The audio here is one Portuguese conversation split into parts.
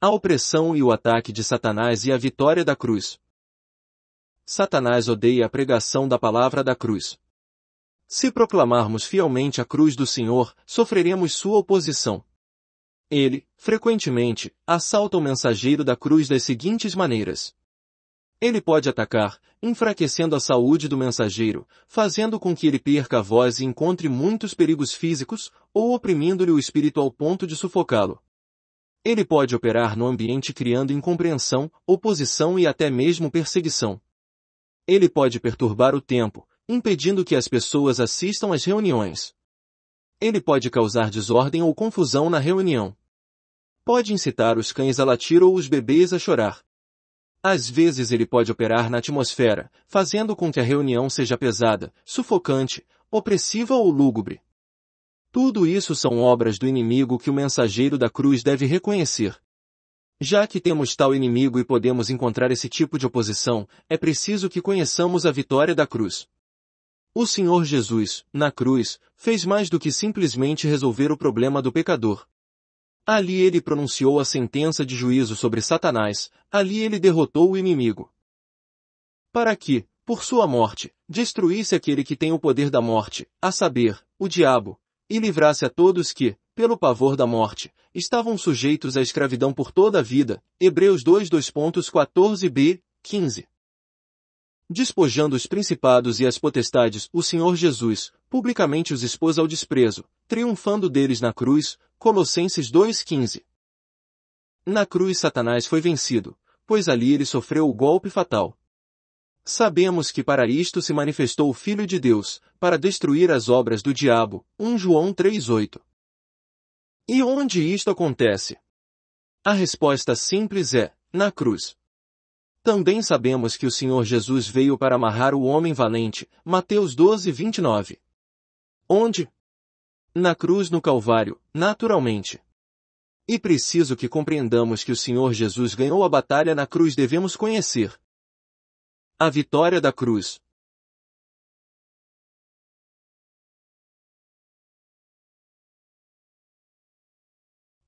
a opressão e o ataque de Satanás e a vitória da cruz. Satanás odeia a pregação da palavra da cruz. Se proclamarmos fielmente a cruz do Senhor, sofreremos sua oposição. Ele, frequentemente, assalta o mensageiro da cruz das seguintes maneiras. Ele pode atacar, enfraquecendo a saúde do mensageiro, fazendo com que ele perca a voz e encontre muitos perigos físicos, ou oprimindo-lhe o espírito ao ponto de sufocá-lo. Ele pode operar no ambiente criando incompreensão, oposição e até mesmo perseguição. Ele pode perturbar o tempo, impedindo que as pessoas assistam às reuniões. Ele pode causar desordem ou confusão na reunião. Pode incitar os cães a latir ou os bebês a chorar. Às vezes ele pode operar na atmosfera, fazendo com que a reunião seja pesada, sufocante, opressiva ou lúgubre. Tudo isso são obras do inimigo que o mensageiro da cruz deve reconhecer. Já que temos tal inimigo e podemos encontrar esse tipo de oposição, é preciso que conheçamos a vitória da cruz. O Senhor Jesus, na cruz, fez mais do que simplesmente resolver o problema do pecador. Ali ele pronunciou a sentença de juízo sobre Satanás, ali ele derrotou o inimigo. Para que, por sua morte, destruísse aquele que tem o poder da morte, a saber, o diabo, e livrasse a todos que, pelo pavor da morte, estavam sujeitos à escravidão por toda a vida. Hebreus 2:14b, 15. Despojando os principados e as potestades, o Senhor Jesus publicamente os expôs ao desprezo, triunfando deles na cruz. Colossenses 2:15. Na cruz Satanás foi vencido, pois ali ele sofreu o golpe fatal. Sabemos que para isto se manifestou o Filho de Deus, para destruir as obras do diabo. 1 João 3:8. E onde isto acontece? A resposta simples é, na cruz. Também sabemos que o Senhor Jesus veio para amarrar o homem valente, Mateus 12, 29. Onde? Na cruz no Calvário, naturalmente. E preciso que compreendamos que o Senhor Jesus ganhou a batalha na cruz devemos conhecer. A vitória da cruz,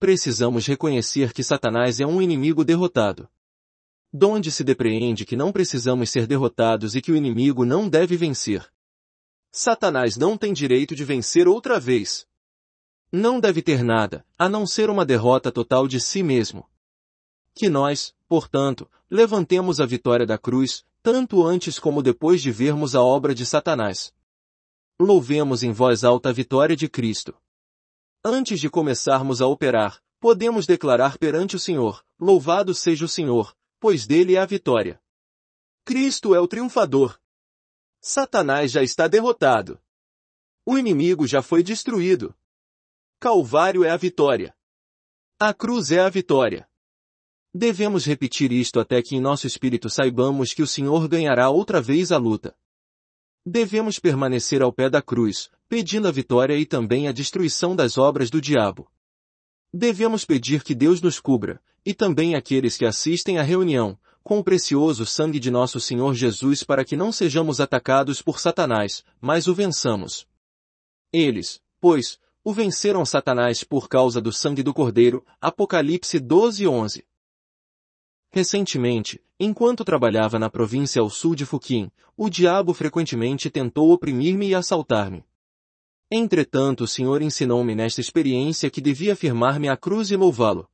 precisamos reconhecer que Satanás é um inimigo derrotado. Donde se depreende que não precisamos ser derrotados e que o inimigo não deve vencer. Satanás não tem direito de vencer outra vez. Não deve ter nada, a não ser uma derrota total de si mesmo. Que nós, portanto, levantemos a vitória da cruz, tanto antes como depois de vermos a obra de Satanás. Louvemos em voz alta a vitória de Cristo. Antes de começarmos a operar, podemos declarar perante o Senhor, louvado seja o Senhor, pois dele é a vitória. Cristo é o triunfador. Satanás já está derrotado. O inimigo já foi destruído. Calvário é a vitória. A cruz é a vitória. Devemos repetir isto até que em nosso espírito saibamos que o Senhor ganhará outra vez a luta. Devemos permanecer ao pé da cruz, pedindo a vitória e também a destruição das obras do diabo. Devemos pedir que Deus nos cubra, e também aqueles que assistem à reunião, com o precioso sangue de nosso Senhor Jesus para que não sejamos atacados por Satanás, mas o vençamos. Eles, pois, o venceram Satanás por causa do sangue do Cordeiro, Apocalipse 12 11. Recentemente, enquanto trabalhava na província ao sul de Fuquim, o diabo frequentemente tentou oprimir-me e assaltar-me. Entretanto o Senhor ensinou-me nesta experiência que devia firmar-me à cruz e louvá-lo.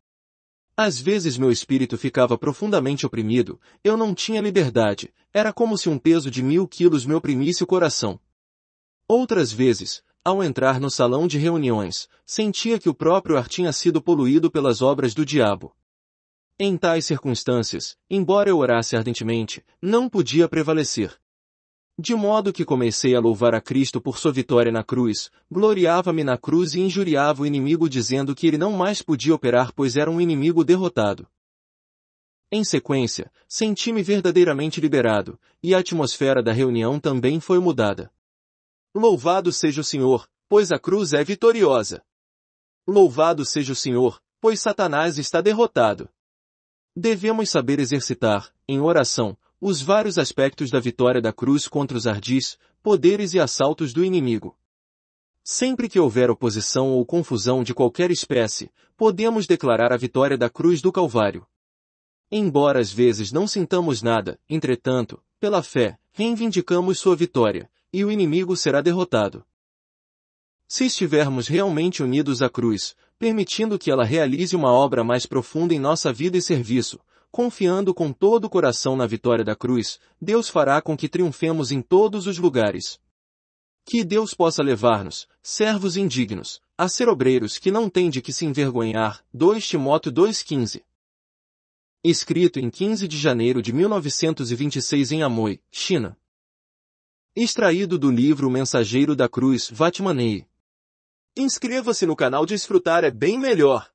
Às vezes meu espírito ficava profundamente oprimido, eu não tinha liberdade, era como se um peso de mil quilos me oprimisse o coração. Outras vezes, ao entrar no salão de reuniões, sentia que o próprio ar tinha sido poluído pelas obras do diabo. Em tais circunstâncias, embora eu orasse ardentemente, não podia prevalecer. De modo que comecei a louvar a Cristo por sua vitória na cruz, gloriava-me na cruz e injuriava o inimigo dizendo que ele não mais podia operar pois era um inimigo derrotado. Em sequência, senti-me verdadeiramente liberado, e a atmosfera da reunião também foi mudada. Louvado seja o Senhor, pois a cruz é vitoriosa. Louvado seja o Senhor, pois Satanás está derrotado. Devemos saber exercitar, em oração, os vários aspectos da vitória da cruz contra os ardis, poderes e assaltos do inimigo. Sempre que houver oposição ou confusão de qualquer espécie, podemos declarar a vitória da cruz do Calvário. Embora às vezes não sintamos nada, entretanto, pela fé, reivindicamos sua vitória, e o inimigo será derrotado. Se estivermos realmente unidos à cruz, permitindo que ela realize uma obra mais profunda em nossa vida e serviço, confiando com todo o coração na vitória da cruz, Deus fará com que triunfemos em todos os lugares. Que Deus possa levar-nos, servos indignos, a ser obreiros que não têm de que se envergonhar. 2 Timóteo 2,15 Escrito em 15 de janeiro de 1926 em Amoy, China. Extraído do livro Mensageiro da Cruz Vatmanei. Inscreva-se no canal Desfrutar é bem melhor.